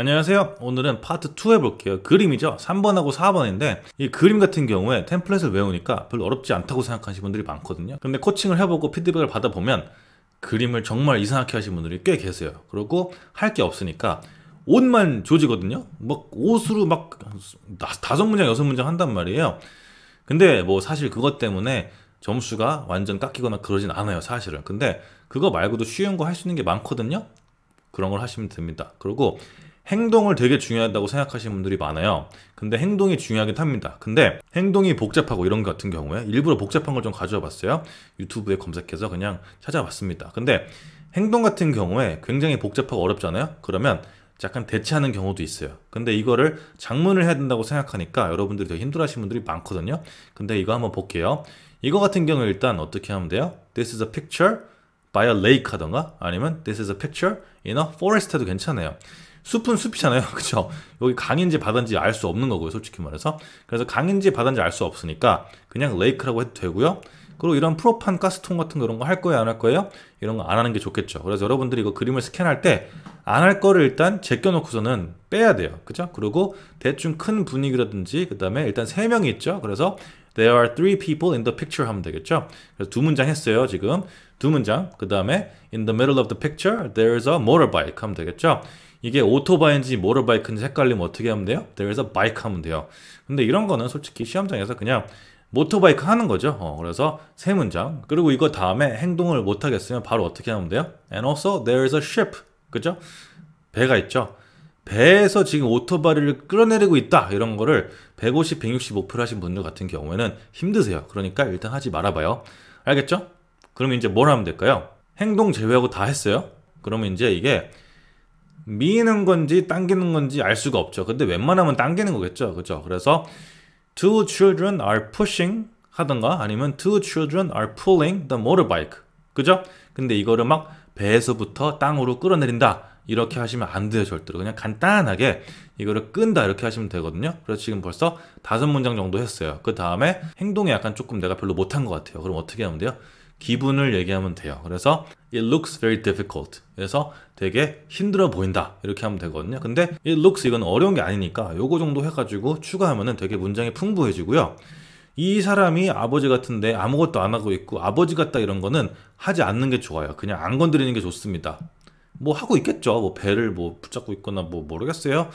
안녕하세요. 오늘은 파트 2 해볼게요. 그림이죠. 3번하고 4번인데 이 그림 같은 경우에 템플릿을 외우니까 별로 어렵지 않다고 생각하시는 분들이 많거든요. 근데 코칭을 해보고 피드백을 받아보면 그림을 정말 이상하게 하시는 분들이 꽤 계세요. 그리고 할 게 없으니까 옷만 조지거든요. 막 옷으로 막 다섯 문장, 여섯 문장 한단 말이에요. 근데 뭐 사실 그것 때문에 점수가 완전 깎이거나 그러진 않아요, 사실은. 근데 그거 말고도 쉬운 거 할 수 있는 게 많거든요. 그런 걸 하시면 됩니다. 그리고 행동을 되게 중요하다고 생각하시는 분들이 많아요. 근데 행동이 중요하긴 합니다. 근데 행동이 복잡하고 이런 것 같은 경우에 일부러 복잡한 걸 좀 가져와 봤어요. 유튜브에 검색해서 그냥 찾아봤습니다. 근데 행동 같은 경우에 굉장히 복잡하고 어렵잖아요. 그러면 약간 대체하는 경우도 있어요. 근데 이거를 장문을 해야 된다고 생각하니까 여러분들이 더 힘들어하시는 분들이 많거든요. 근데 이거 한번 볼게요. 이거 같은 경우 일단 어떻게 하면 돼요? This is a picture by a lake 하던가 아니면 This is a picture in a forest 해도 괜찮아요. 숲은 숲이잖아요. 그쵸? 여기 강인지 바다인지 알 수 없는 거고요. 솔직히 말해서. 그래서 강인지 바다인지 알 수 없으니까 그냥 레이크라고 해도 되고요. 그리고 이런 프로판 가스통 같은 그런 거 할 거예요? 안 할 거예요? 이런 거 안 하는 게 좋겠죠. 그래서 여러분들이 이거 그림을 스캔할 때 안 할 거를 일단 제껴놓고서는 빼야 돼요. 그죠? 그리고 대충 큰 분위기라든지 그 다음에 일단 세명이 있죠. 그래서 There are three people in the picture 하면 되겠죠. 그래서 두 문장 했어요, 지금. 두 문장. 그 다음에 in the middle of the picture, there's a motorbike 하면 되겠죠. 이게 오토바이인지 모터바이크인지 헷갈리면 어떻게 하면 돼요? 대회에서 바이크 하면 돼요. 근데 이런 거는 솔직히 시험장에서 그냥 모터바이크 하는 거죠. 어, 그래서 세 문장. 그리고 이거 다음에 행동을 못 하겠으면 바로 어떻게 하면 돼요? And also there is a ship. 그죠? 배가 있죠. 배에서 지금 오토바이를 끌어내리고 있다 이런 거를 150, 160 목표를 하신 분들 같은 경우에는 힘드세요 그러니까 일단 하지 말아봐요 알겠죠? 그럼 이제 뭘 하면 될까요? 행동 제외하고 다 했어요 그러면 이제 이게 미는 건지 당기는 건지 알 수가 없죠. 근데 웬만하면 당기는 거겠죠. 그렇죠? 그래서 two children are pushing 하던가 아니면 two children are pulling the motorbike. 그죠? 근데 이거를 막 배에서부터 땅으로 끌어내린다. 이렇게 하시면 안 돼요, 절대로. 그냥 간단하게 이거를 끈다 이렇게 하시면 되거든요. 그래서 지금 벌써 다섯 문장 정도 했어요. 그 다음에 행동에 약간 조금 내가 별로 못한 것 같아요. 그럼 어떻게 하면 돼요? 기분을 얘기하면 돼요. 그래서 it looks very difficult. 그래서 되게 힘들어 보인다. 이렇게 하면 되거든요. 근데 it looks 이건 어려운 게 아니니까 요거 정도 해가지고 추가하면 되게 문장이 풍부해지고요. 이 사람이 아버지 같은데 아무것도 안 하고 있고 아버지 같다 이런 거는 하지 않는 게 좋아요. 그냥 안 건드리는 게 좋습니다. 뭐 하고 있겠죠. 뭐 배를 뭐 붙잡고 있거나 뭐 모르겠어요.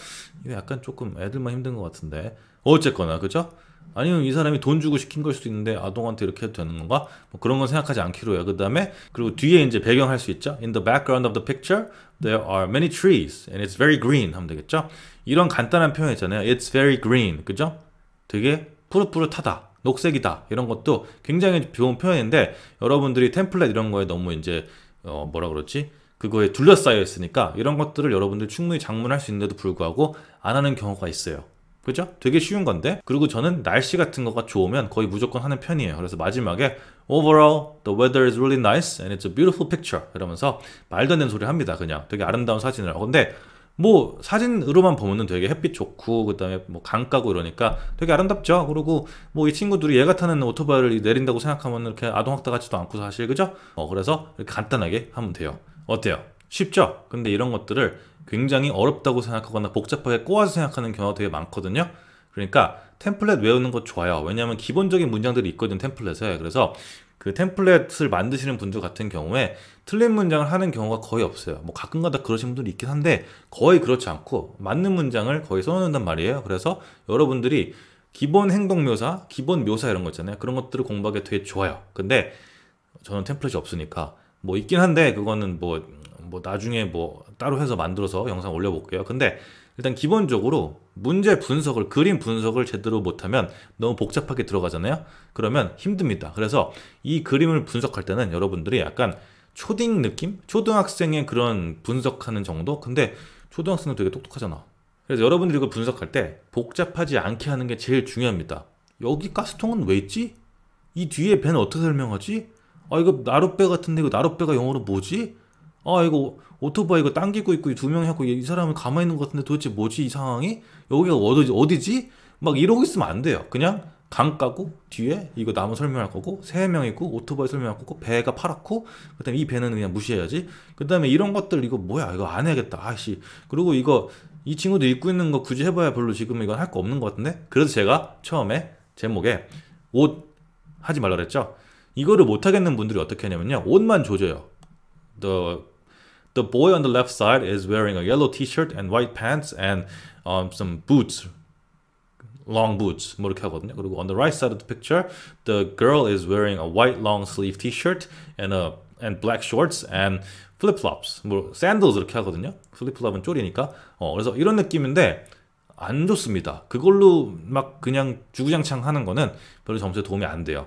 이거 약간 조금 애들만 힘든 것 같은데 어쨌거나 그죠? 아니면 이 사람이 돈 주고 시킨 걸 수도 있는데 아동한테 이렇게 해도 되는 건가? 뭐 그런 건 생각하지 않기로 해요. 그 다음에 그리고 뒤에 이제 배경할 수 있죠. In the background of the picture, there are many trees and it's very green 하면 되겠죠. 이런 간단한 표현 있잖아요. It's very green, 그죠? 되게 푸릇푸릇하다. 녹색이다 이런 것도 굉장히 좋은 표현인데 여러분들이 템플릿 이런 거에 너무 이제 어 뭐라 그러지 그거에 둘러싸여 있으니까 이런 것들을 여러분들 충분히 장문할 수 있는데도 불구하고 안 하는 경우가 있어요 그죠? 되게 쉬운 건데 그리고 저는 날씨 같은 거가 좋으면 거의 무조건 하는 편이에요 그래서 마지막에 Overall the weather is really nice and it's a beautiful picture 이러면서 말도 안 되는 소리 합니다 그냥 되게 아름다운 사진을 근데 뭐 사진으로만 보면은 되게 햇빛 좋고 그다음에 뭐 강가고 이러니까 되게 아름답죠. 그리고 뭐 이 친구들이 얘가 타는 오토바이를 내린다고 생각하면 이렇게 아동학대 같지도 않고 사실 그죠? 어 그래서 간단하게 하면 돼요. 어때요? 쉽죠? 근데 이런 것들을 굉장히 어렵다고 생각하거나 복잡하게 꼬아서 생각하는 경우가 되게 많거든요. 그러니까 템플릿 외우는 거 좋아요. 왜냐하면 기본적인 문장들이 있거든요. 템플릿에. 그래서 그 템플릿을 만드시는 분들 같은 경우에 틀린 문장을 하는 경우가 거의 없어요. 뭐 가끔가다 그러신 분들이 있긴 한데 거의 그렇지 않고 맞는 문장을 거의 써놓는단 말이에요. 그래서 여러분들이 기본 행동 묘사, 기본 묘사 이런 거 있잖아요. 그런 것들을 공부하기 되게 좋아요. 근데 저는 템플릿이 없으니까 뭐 있긴 한데 그거는 뭐뭐 뭐 나중에 뭐 따로 해서 만들어서 영상 올려볼게요. 근데 일단 기본적으로 문제 분석을 그림 분석을 제대로 못하면 너무 복잡하게 들어가잖아요. 그러면 힘듭니다. 그래서 이 그림을 분석할 때는 여러분들이 약간 초딩 느낌? 초등학생의 그런 분석하는 정도? 근데 초등학생은 되게 똑똑하잖아. 그래서 여러분들이 이걸 분석할 때 복잡하지 않게 하는 게 제일 중요합니다. 여기 가스통은 왜 있지? 이 뒤에 배는 어떻게 설명하지? 아 이거 나룻배 같은데 이거 나룻배가 영어로 뭐지? 아 이거 오토바이 이거 당기고 있고 두명갖고이 사람은 가만히 있는 것 같은데 도대체 뭐지 이 상황이 여기가 어디지 어디지 막 이러고 있으면 안 돼요 그냥 강가고 뒤에 이거 나무 설명할 거고 세 명 있고 오토바이 설명할 거고 배가 파랗고 그다음에 이 배는 그냥 무시해야지 그다음에 이런 것들 이거 뭐야 이거 안 해야겠다 아씨 그리고 이거 이 친구도 입고 있는 거 굳이 해봐야 별로 지금 이건 할 거 없는 것 같은데 그래서 제가 처음에 제목에 옷 하지 말라 그랬죠 이거를 못 하겠는 분들이 어떻게 하냐면요 옷만 조져요 The boy on the left side is wearing a yellow t-shirt and white pants and um, some boots, long boots. 그리고 on the right side of the picture, the girl is wearing a white long sleeve t-shirt and a and black shorts and flip flops. 뭐 sandals 이렇게 하거든요. flip flop은 쪼리니까. 어, 그래서 이런 느낌인데 안 좋습니다. 그걸로 막 그냥 주구장창 하는 거는 별로 점수에 도움이 안 돼요.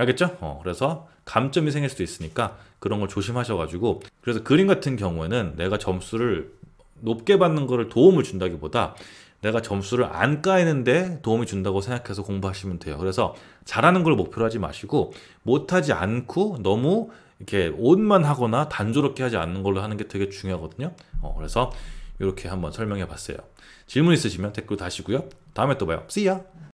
알겠죠? 어, 그래서 감점이 생길 수도 있으니까 그런 걸 조심하셔가지고 그래서 그림 같은 경우에는 내가 점수를 높게 받는 거를 도움을 준다기보다 내가 점수를 안 까이는데 도움이 준다고 생각해서 공부하시면 돼요. 그래서 잘하는 걸 목표로 하지 마시고 못하지 않고 너무 이렇게 옷만 하거나 단조롭게 하지 않는 걸로 하는 게 되게 중요하거든요. 어, 그래서 이렇게 한번 설명해 봤어요. 질문 있으시면 댓글 다시고요. 다음에 또 봐요. See ya!